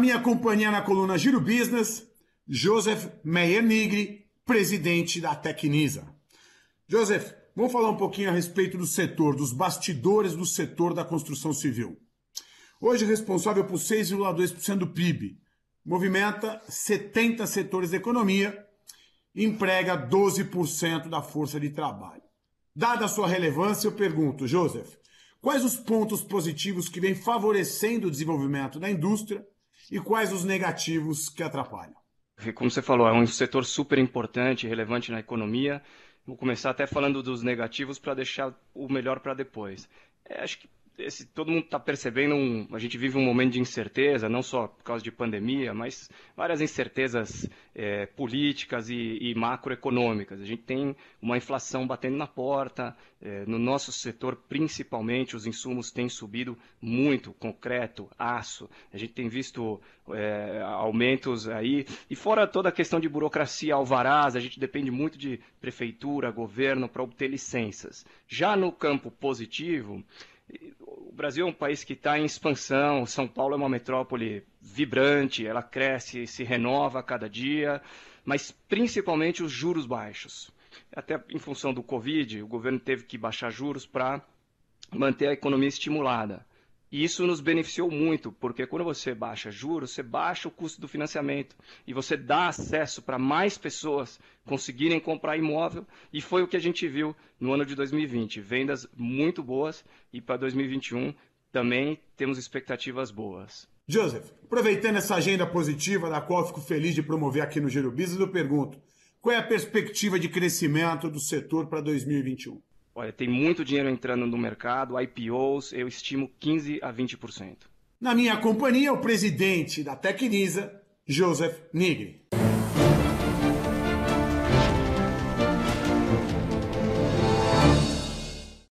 Na minha companhia na coluna Giro Business, Joseph Meyer-Nigri, presidente da Tecnisa. Joseph, vamos falar um pouquinho a respeito do setor, dos bastidores do setor da construção civil. Hoje responsável por 6,2% do PIB, movimenta 70 setores da economia, emprega 12% da força de trabalho. Dada a sua relevância, eu pergunto, Joseph, quais os pontos positivos que vem favorecendo o desenvolvimento da indústria e quais os negativos que atrapalham? Como você falou, é um setor super importante, relevante na economia. Vou começar até falando dos negativos para deixar o melhor para depois. É, acho que esse, todo mundo está percebendo, um, a gente vive um momento de incerteza, não só por causa de pandemia, mas várias incertezas é, políticas e, e, macroeconômicas. A gente tem uma inflação batendo na porta, é, no nosso setor principalmente os insumos têm subido muito, concreto, aço, a gente tem visto é, aumentos aí, e fora toda a questão de burocracia, alvarás, a gente depende muito de prefeitura, governo para obter licenças. Já no campo positivo, o Brasil é um país que está em expansão, São Paulo é uma metrópole vibrante, ela cresce, se renova a cada dia, mas principalmente os juros baixos. Até em função do Covid, o governo teve que baixar juros para manter a economia estimulada. E isso nos beneficiou muito, porque quando você baixa juros, você baixa o custo do financiamento e você dá acesso para mais pessoas conseguirem comprar imóvel, e foi o que a gente viu no ano de 2020. Vendas muito boas e para 2021 também temos expectativas boas. Joseph, aproveitando essa agenda positiva, da qual fico feliz de promover aqui no Giro Business, eu pergunto: qual é a perspectiva de crescimento do setor para 2021? Olha, tem muito dinheiro entrando no mercado, IPOs, eu estimo 15 a 20%. Na minha companhia, o presidente da Tecnisa, Joseph Nigri.